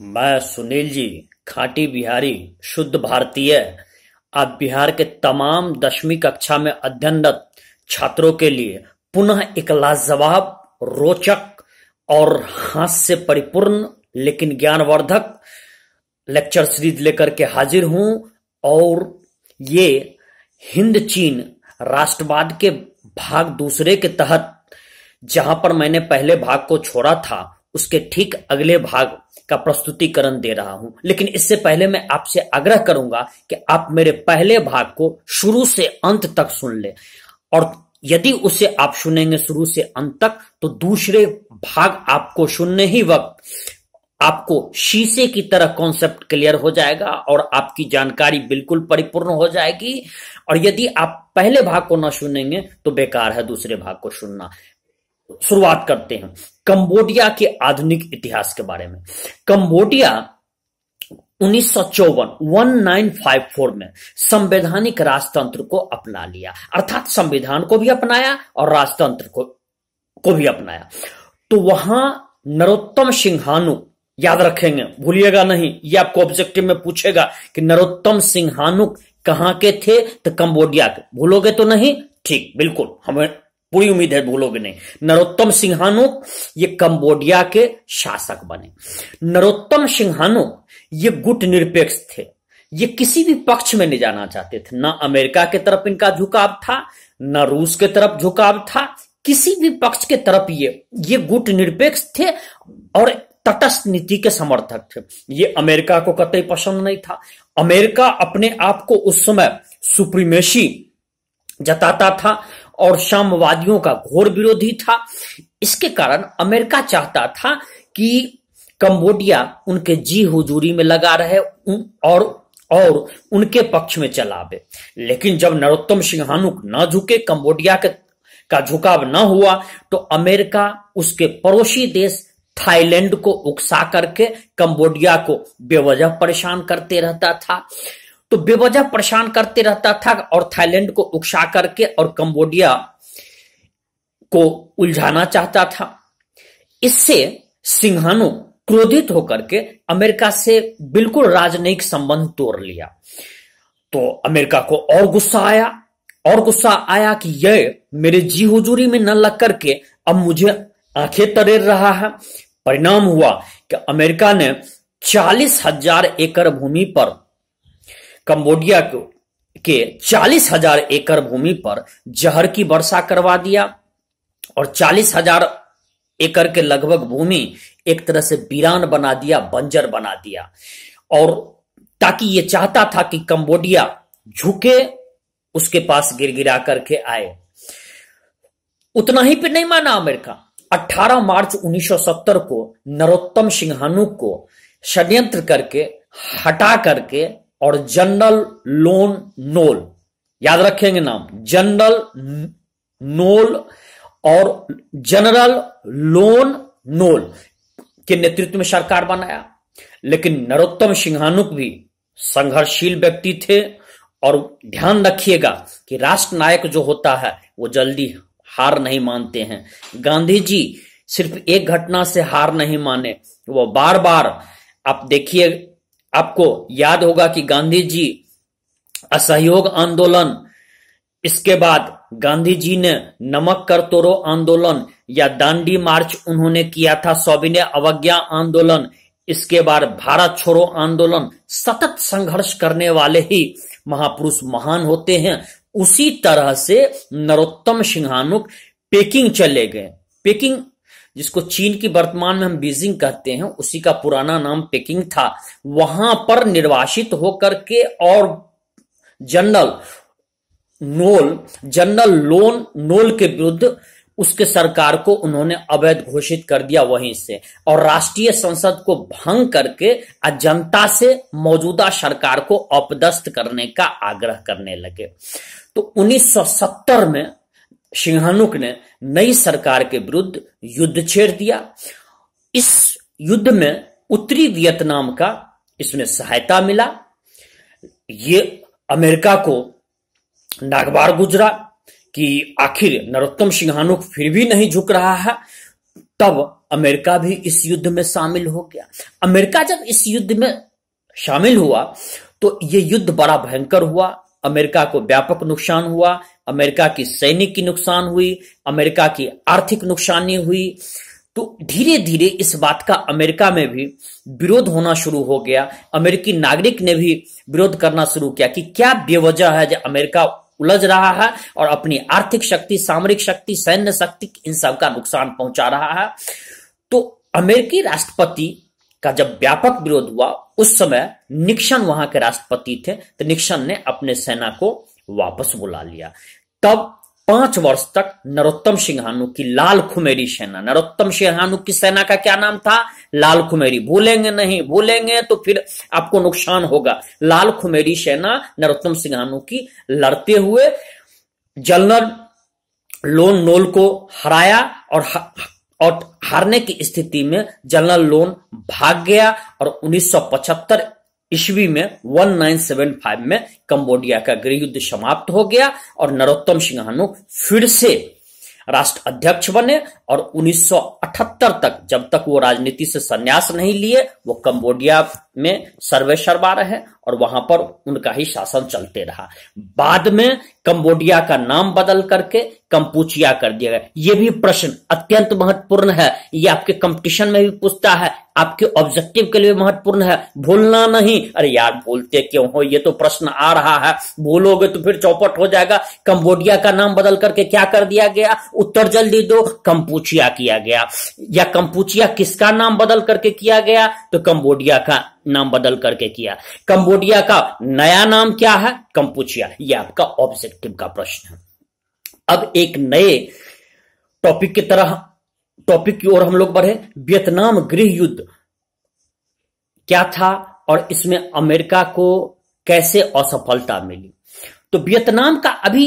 मैं सुनील जी खाटी बिहारी शुद्ध भारतीय आप बिहार के तमाम दसवीं कक्षा में अध्ययनरत छात्रों के लिए पुनः एक लाजवाब रोचक और हास्य परिपूर्ण लेकिन ज्ञानवर्धक लेक्चर सीरीज लेकर के हाजिर हूं और ये हिंद चीन राष्ट्रवाद के भाग दूसरे के तहत जहां पर मैंने पहले भाग को छोड़ा था उसके ठीक अगले भाग का प्रस्तुतिकरण दे रहा हूं लेकिन इससे पहले मैं आपसे आग्रह करूंगा कि आप मेरे पहले भाग को शुरू से अंत तक सुन ले और यदि उसे आप सुनेंगे शुरू से अंत तक तो दूसरे भाग आपको सुनने ही वक्त आपको शीशे की तरह कॉन्सेप्ट क्लियर हो जाएगा और आपकी जानकारी बिल्कुल परिपूर्ण हो जाएगी और यदि आप पहले भाग को ना सुनेंगे तो बेकार है दूसरे भाग को सुनना शुरुआत करते हैं कंबोडिया के आधुनिक इतिहास के बारे में कंबोडिया उन्नीस सौ चौवन में संवैधानिक राजतंत्र को अपना लिया अर्थात संविधान को भी अपनाया और राजतंत्र को को भी अपनाया तो वहां नरोत्तम सिंहानु याद रखेंगे भूलिएगा नहीं ये आपको ऑब्जेक्टिव में पूछेगा कि नरोत्तम सिंहानु कहां के थे तो कंबोडिया के भूलोगे तो नहीं ठीक बिल्कुल हमें पूरी उम्मीद है भूलोगे नहीं नरोत्तम सिंहानु ये कंबोडिया के शासक बने नरोत्तम सिंहानुक ये गुट निरपेक्ष थे ये किसी भी पक्ष में नहीं जाना चाहते थे ना अमेरिका के तरफ इनका झुकाव था ना रूस के तरफ झुकाव था किसी भी पक्ष के तरफ ये ये गुट निरपेक्ष थे और तटस्थ नीति के समर्थक थे ये अमेरिका को कतई पसंद नहीं था अमेरिका अपने आप को उस समय सुप्रीमेसी जताता था और साम्यवादियों का घोर विरोधी था इसके कारण अमेरिका चाहता था कि कंबोडिया उनके जी हुजूरी में लगा रहे और और उनके पक्ष में चलावे लेकिन जब नरोत्तम सिंहानुक न झुके कंबोडिया के का झुकाव न हुआ तो अमेरिका उसके पड़ोसी देश थाईलैंड को उकसा करके कंबोडिया को बेवजह परेशान करते रहता था तो बेवजह परेशान करते रहता था और थाईलैंड को उकसा करके और कंबोडिया को उलझाना चाहता था इससे सिंघानो क्रोधित होकर के अमेरिका से बिल्कुल राजनयिक संबंध तोड़ लिया तो अमेरिका को और गुस्सा आया और गुस्सा आया कि यह मेरे जी हुजूरी में न लग करके अब मुझे आंखें तरेर रहा है परिणाम हुआ कि अमेरिका ने चालीस हजार एकड़ भूमि पर कंबोडिया को के चालीस हजार एकड़ भूमि पर जहर की वर्षा करवा दिया और चालीस हजार एकड़ के लगभग भूमि एक तरह से वीरान बना दिया बंजर बना दिया और ताकि ये चाहता था कि कंबोडिया झुके उसके पास गिर गिरा करके आए उतना ही पर नहीं माना अमेरिका 18 मार्च 1970 को नरोत्तम सिंहानु को षड्यंत्र करके हटा करके और जनरल लोन नोल याद रखेंगे नाम जनरल नोल और जनरल लोन नोल के नेतृत्व में सरकार बनाया लेकिन नरोत्तम सिंहानुक भी संघर्षशील व्यक्ति थे और ध्यान रखिएगा कि राष्ट्र नायक जो होता है वो जल्दी हार नहीं मानते हैं गांधी जी सिर्फ एक घटना से हार नहीं माने वो बार बार आप देखिए आपको याद होगा कि गांधी जी असहयोग आंदोलन इसके बाद गांधी जी ने नमक कर तोड़ो आंदोलन या दांडी मार्च उन्होंने किया था सौविनय अवज्ञा आंदोलन इसके बाद भारत छोड़ो आंदोलन सतत संघर्ष करने वाले ही महापुरुष महान होते हैं उसी तरह से नरोत्तम सिंहानुक पेकिंग चले गए पेकिंग जिसको चीन की वर्तमान में हम बीजिंग कहते हैं उसी का पुराना नाम पेकिंग था वहां पर निर्वासित होकर के और जनरल नोल जनरल लोन नोल के विरुद्ध उसके सरकार को उन्होंने अवैध घोषित कर दिया वहीं से और राष्ट्रीय संसद को भंग करके जनता से मौजूदा सरकार को अपदस्त करने का आग्रह करने लगे तो 1970 में सिंहानुक ने नई सरकार के विरुद्ध युद्ध छेड़ दिया इस युद्ध में उत्तरी वियतनाम का इसमें सहायता मिला ये अमेरिका को नागवार गुजरा कि आखिर नरोत्तम सिंहानुक फिर भी नहीं झुक रहा है तब अमेरिका भी इस युद्ध में शामिल हो गया अमेरिका जब इस युद्ध में शामिल हुआ तो ये युद्ध बड़ा भयंकर हुआ अमेरिका को व्यापक नुकसान हुआ अमेरिका की सैनिक की नुकसान हुई अमेरिका की आर्थिक नुकसानी हुई तो धीरे धीरे इस बात का अमेरिका में भी विरोध होना शुरू हो गया अमेरिकी नागरिक ने भी विरोध करना शुरू किया कि क्या बेवजह है जो अमेरिका उलझ रहा है और अपनी आर्थिक शक्ति सामरिक शक्ति सैन्य शक्ति इन सब का नुकसान पहुंचा रहा है तो अमेरिकी राष्ट्रपति का जब व्यापक विरोध हुआ उस समय निक्सन वहां के राष्ट्रपति थे तो निक्सन ने अपने सेना को वापस बुला लिया तब पांच वर्ष तक नरोत्तम सिंहानु की लाल खुमेरी सेना नरोत्तम सिंहानु की सेना का क्या नाम था लाल खुमेरी भूलेंगे नहीं भूलेंगे तो फिर आपको नुकसान होगा लाल खुमेरी सेना नरोत्तम सिंहानु की लड़ते हुए जनरल लोन नोल को हराया और और हारने की स्थिति में जनरल लोन भाग गया और 1975 ईस्वी में 1975 में कंबोडिया का गृह युद्ध समाप्त हो गया और नरोत्तम सिंहानु फिर से राष्ट्र अध्यक्ष बने और 1978 तक जब तक वो राजनीति से संन्यास नहीं लिए वो कंबोडिया में सर्वेश्वरवार है और वहां पर उनका ही शासन चलते रहा बाद में कंबोडिया का नाम बदल करके कंपुचिया कर दिया गया ये भी प्रश्न अत्यंत महत्वपूर्ण है ये आपके कंपटीशन में भी पूछता है आपके ऑब्जेक्टिव के लिए महत्वपूर्ण है भूलना नहीं अरे यार भूलते क्यों हो ये तो प्रश्न आ रहा है भूलोगे तो फिर चौपट हो जाएगा कंबोडिया का नाम बदल करके क्या कर दिया गया उत्तर जल्दी दो कंपुचिया किया गया या कंपुचिया किसका नाम बदल करके किया गया तो कंबोडिया का नाम बदल करके किया कंबोडिया का नया नाम क्या है कंपुचिया ये आपका ऑब्जेक्टिव का प्रश्न है अब एक नए टॉपिक की तरह टॉपिक की ओर हम लोग बढ़े वियतनाम गृह युद्ध क्या था और इसमें अमेरिका को कैसे असफलता मिली तो वियतनाम का अभी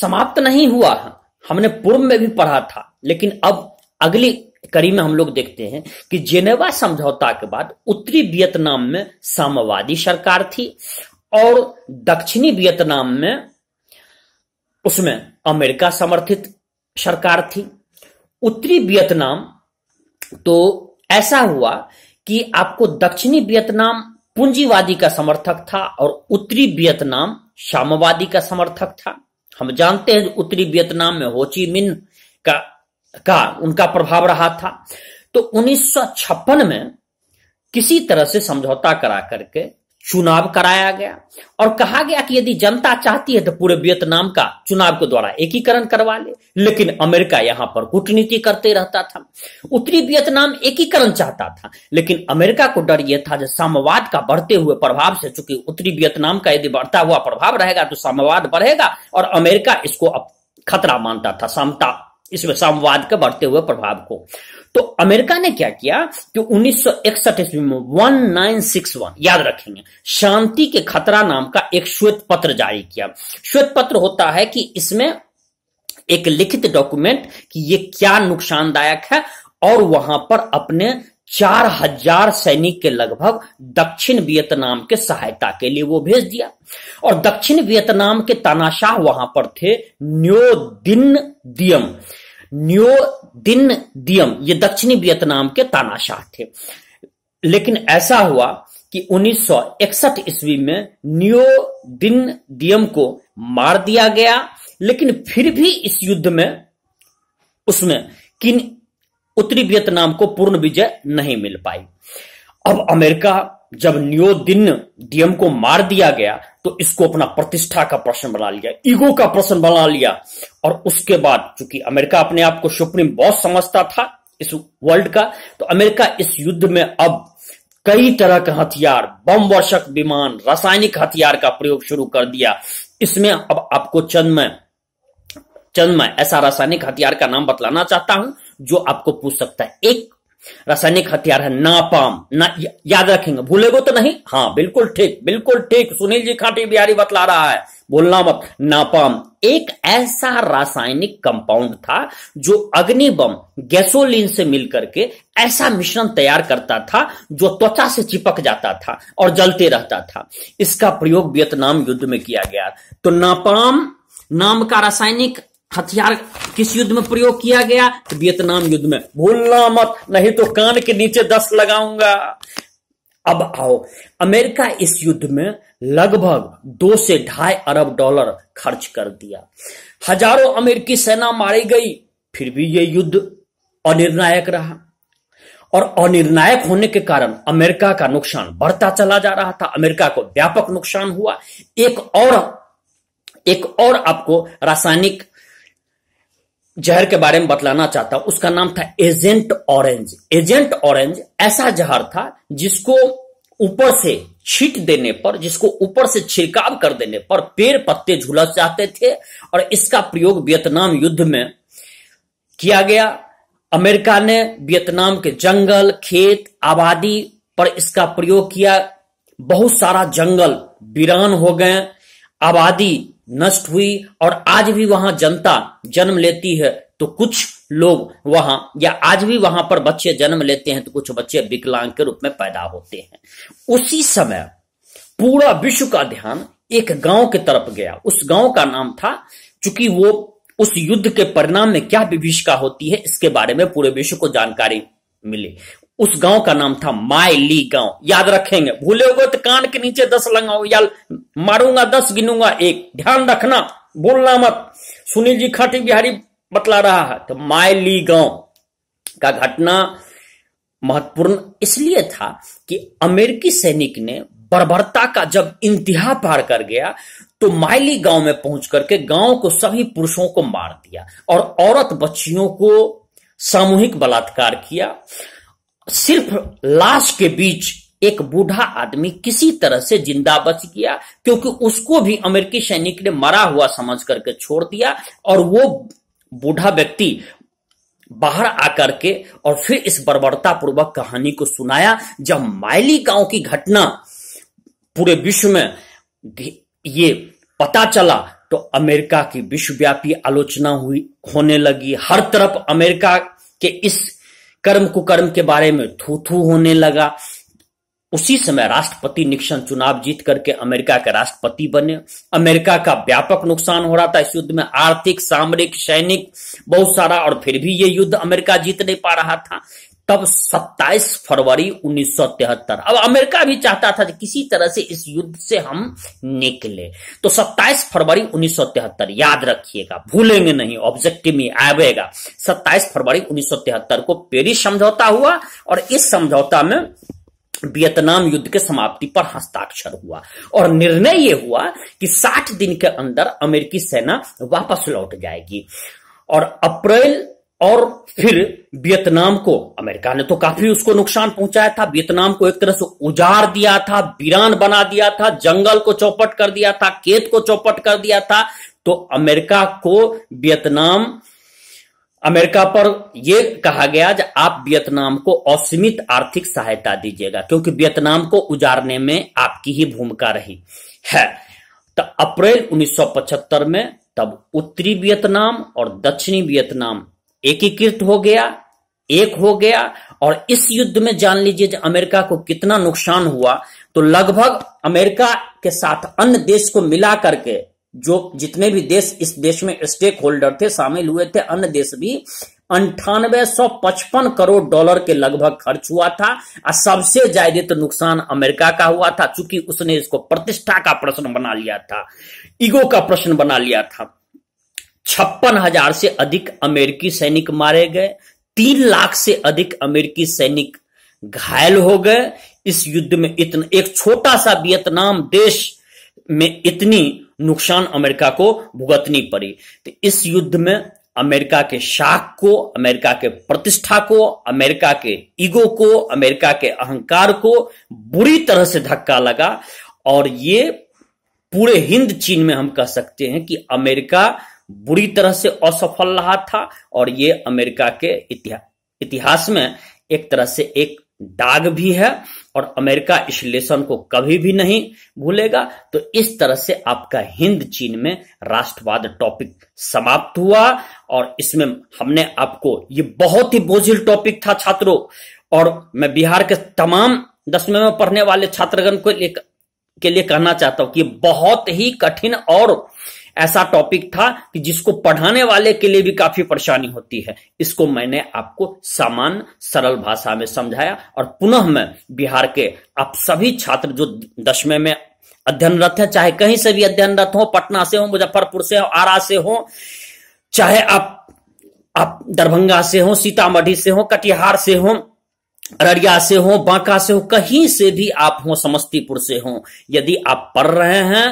समाप्त नहीं हुआ है हमने पूर्व में भी पढ़ा था लेकिन अब अगली कड़ी में हम लोग देखते हैं कि जेनेवा समझौता के बाद उत्तरी वियतनाम में साम्यवादी सरकार थी और दक्षिणी वियतनाम में उसमें अमेरिका समर्थित सरकार थी उत्तरी वियतनाम तो ऐसा हुआ कि आपको दक्षिणी वियतनाम पूंजीवादी का समर्थक था और उत्तरी वियतनाम साम्यवादी का समर्थक था हम जानते हैं उत्तरी वियतनाम में होची मिन का का उनका प्रभाव रहा था तो 1956 में किसी तरह से समझौता करा करके चुनाव कराया गया और कहा गया कि यदि जनता चाहती है तो पूरे वियतनाम का चुनाव के द्वारा एकीकरण करवा ले लेकिन अमेरिका यहां पर कूटनीति करते रहता था उत्तरी वियतनाम एकीकरण चाहता था लेकिन अमेरिका को डर यह था जो साम्यवाद का बढ़ते हुए प्रभाव से चूंकि उत्तरी वियतनाम का यदि बढ़ता हुआ प्रभाव रहेगा तो साम्यवाद बढ़ेगा और अमेरिका इसको खतरा मानता था समता इस संवाद के बढ़ते हुए प्रभाव को तो अमेरिका ने क्या किया कि उन्नीस ईस्वी में वन नाइन सिक्स वन याद रखेंगे शांति के खतरा नाम का एक श्वेत पत्र जारी किया श्वेत पत्र होता है कि इसमें एक लिखित डॉक्यूमेंट कि ये क्या नुकसानदायक है और वहां पर अपने चार हजार सैनिक के लगभग दक्षिण वियतनाम के सहायता के लिए वो भेज दिया और दक्षिण वियतनाम के तानाशाह वहां पर थे न्यो दिन दियम न्यो दिन दियम ये दक्षिणी वियतनाम के तानाशाह थे लेकिन ऐसा हुआ कि 1961 ईस्वी में न्यो दिन दियम को मार दिया गया लेकिन फिर भी इस युद्ध में उसमें किन उत्तरी वियतनाम को पूर्ण विजय नहीं मिल पाई अब अमेरिका जब नियोदिन डीएम को मार दिया गया तो इसको अपना प्रतिष्ठा का प्रश्न बना लिया ईगो का प्रश्न बना लिया और उसके बाद चूंकि अमेरिका अपने आप को सुप्रीम बॉस समझता था इस वर्ल्ड का तो अमेरिका इस युद्ध में अब कई तरह के हथियार बम वर्षक विमान रासायनिक हथियार का प्रयोग शुरू कर दिया इसमें अब आपको चंद में चंद में ऐसा रासायनिक हथियार का नाम बतलाना चाहता हूं जो आपको पूछ सकता है एक रासायनिक हथियार है नापाम ना याद रखेंगे भूलेगो तो नहीं हाँ बिल्कुल ठीक बिल्कुल ठीक सुनील जी खाटी बिहारी बतला रहा है बोलना मत नापाम एक ऐसा रासायनिक कंपाउंड था जो अग्नि बम गैसोलीन से मिलकर के ऐसा मिश्रण तैयार करता था जो त्वचा से चिपक जाता था और जलते रहता था इसका प्रयोग वियतनाम युद्ध में किया गया तो नापाम नाम का रासायनिक हथियार किस युद्ध में प्रयोग किया गया तो वियतनाम युद्ध में भूलना मत नहीं तो कान के नीचे दस लगाऊंगा अब आओ अमेरिका इस युद्ध में लगभग दो से ढाई अरब डॉलर खर्च कर दिया हजारों अमेरिकी सेना मारी गई फिर भी यह युद्ध अनिर्णायक रहा और अनिर्णायक होने के कारण अमेरिका का नुकसान बढ़ता चला जा रहा था अमेरिका को व्यापक नुकसान हुआ एक और एक और आपको रासायनिक जहर के बारे में बतलाना चाहता हूं उसका नाम था एजेंट ऑरेंज एजेंट ऑरेंज ऐसा जहर था जिसको ऊपर से छीट देने पर जिसको ऊपर से छिड़काव कर देने पर पेड़ पत्ते झुलस जाते थे और इसका प्रयोग वियतनाम युद्ध में किया गया अमेरिका ने वियतनाम के जंगल खेत आबादी पर इसका प्रयोग किया बहुत सारा जंगल वीरान हो गए आबादी नष्ट हुई और आज भी वहां जनता जन्म लेती है तो कुछ लोग वहां या आज भी वहां पर बच्चे जन्म लेते हैं तो कुछ बच्चे विकलांग के रूप में पैदा होते हैं उसी समय पूरा विश्व का ध्यान एक गांव की तरफ गया उस गांव का नाम था चूंकि वो उस युद्ध के परिणाम में क्या विभिषका होती है इसके बारे में पूरे विश्व को जानकारी मिली उस गांव का नाम था माइली गांव याद रखेंगे भूले हो तो कान के नीचे दस लगाओ या मारूंगा दस गिनूंगा एक ध्यान रखना बोलना मत सुनील जी खाटी बिहारी बतला रहा है तो माइली गांव का घटना महत्वपूर्ण इसलिए था कि अमेरिकी सैनिक ने बर्बरता का जब इंतहा पार कर गया तो माइली गांव में पहुंच करके गांव को सभी पुरुषों को मार दिया और औरत बच्चियों को सामूहिक बलात्कार किया सिर्फ लाश के बीच एक बूढ़ा आदमी किसी तरह से जिंदा बच गया क्योंकि उसको भी अमेरिकी सैनिक ने मरा हुआ समझ करके छोड़ दिया और वो बूढ़ा व्यक्ति बाहर आकर के और फिर इस बर्बरता पूर्वक कहानी को सुनाया जब माइली गांव की घटना पूरे विश्व में ये पता चला तो अमेरिका की विश्वव्यापी आलोचना हुई होने लगी हर तरफ अमेरिका के इस कर्म कुकर्म के बारे में थू थू होने लगा उसी समय राष्ट्रपति निक्सन चुनाव जीत करके अमेरिका के राष्ट्रपति बने अमेरिका का व्यापक नुकसान हो रहा था इस युद्ध में आर्थिक सामरिक सैनिक बहुत सारा और फिर भी ये युद्ध अमेरिका जीत नहीं पा रहा था तब 27 फरवरी उन्नीस अब अमेरिका भी चाहता था कि किसी तरह से इस युद्ध से हम निकले तो 27 फरवरी उन्नीस याद रखिएगा भूलेंगे नहीं ऑब्जेक्टिव में आएगा 27 फरवरी उन्नीस को पेरिस समझौता हुआ और इस समझौता में वियतनाम युद्ध के समाप्ति पर हस्ताक्षर हुआ और निर्णय ये हुआ कि 60 दिन के अंदर अमेरिकी सेना वापस लौट जाएगी और अप्रैल और फिर वियतनाम को अमेरिका ने तो काफी उसको नुकसान पहुंचाया था वियतनाम को एक तरह से उजाड़ दिया था वीरान बना दिया था जंगल को चौपट कर दिया था खेत को चौपट कर दिया था तो अमेरिका को वियतनाम अमेरिका पर यह कहा गया जो आप वियतनाम को असीमित आर्थिक सहायता दीजिएगा क्योंकि वियतनाम को उजाड़ने में आपकी ही भूमिका रही है तो अप्रैल 1975 में तब उत्तरी वियतनाम और दक्षिणी वियतनाम एकीकृत हो गया एक हो गया और इस युद्ध में जान लीजिए अमेरिका को कितना नुकसान हुआ तो लगभग अमेरिका के साथ अन्य देश को मिला करके जो जितने भी देश इस देश में स्टेक होल्डर थे शामिल हुए थे अन्य देश भी अंठानवे करोड़ डॉलर के लगभग खर्च हुआ था और सबसे ज्यादा तो नुकसान अमेरिका का हुआ था चूंकि उसने इसको प्रतिष्ठा का प्रश्न बना लिया था ईगो का प्रश्न बना लिया था छप्पन हजार से अधिक अमेरिकी सैनिक मारे गए तीन लाख से अधिक अमेरिकी सैनिक घायल हो गए इस युद्ध में इतना एक छोटा सा वियतनाम देश में इतनी नुकसान अमेरिका को भुगतनी पड़ी तो इस युद्ध में अमेरिका के शाख को अमेरिका के प्रतिष्ठा को अमेरिका के ईगो को अमेरिका के अहंकार को बुरी तरह से धक्का लगा और ये पूरे हिंद चीन में हम कह सकते हैं कि अमेरिका बुरी तरह से असफल रहा था और ये अमेरिका के इतिहास इतिहास में एक तरह से एक दाग भी है और अमेरिका इस लेसन को कभी भी नहीं भूलेगा तो इस तरह से आपका हिंद चीन में राष्ट्रवाद टॉपिक समाप्त हुआ और इसमें हमने आपको ये बहुत ही बोझिल टॉपिक था छात्रों और मैं बिहार के तमाम दसवें में पढ़ने वाले छात्रगण को एक के लिए कहना चाहता हूं कि बहुत ही कठिन और ऐसा टॉपिक था कि जिसको पढ़ाने वाले के लिए भी काफी परेशानी होती है इसको मैंने आपको सामान सरल भाषा में समझाया और पुनः मैं बिहार के आप सभी छात्र जो दसवें में अध्ययनरत है चाहे कहीं से भी अध्ययनरत हो पटना से हो मुजफ्फरपुर से हो आरा से हो चाहे आप आप दरभंगा से हो सीतामढ़ी से हो कटिहार से हो अररिया से हो बांका से हो कहीं से भी आप हो समस्तीपुर से हो यदि आप पढ़ रहे हैं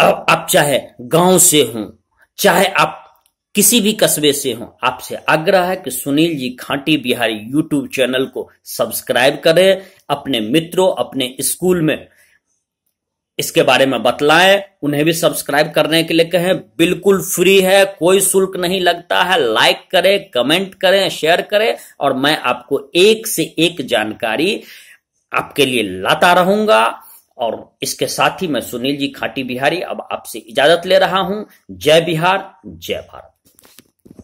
अब आप चाहे गांव से हों चाहे आप किसी भी कस्बे से हों आपसे आग्रह है कि सुनील जी खांटी बिहारी यूट्यूब चैनल को सब्सक्राइब करें अपने मित्रों अपने स्कूल में इसके बारे में बतलाएं उन्हें भी सब्सक्राइब करने के लिए कहें बिल्कुल फ्री है कोई शुल्क नहीं लगता है लाइक करें कमेंट करें शेयर करें और मैं आपको एक से एक जानकारी आपके लिए लाता रहूंगा और इसके साथ ही मैं सुनील जी खाटी बिहारी अब आपसे इजाजत ले रहा हूं जय बिहार जय भारत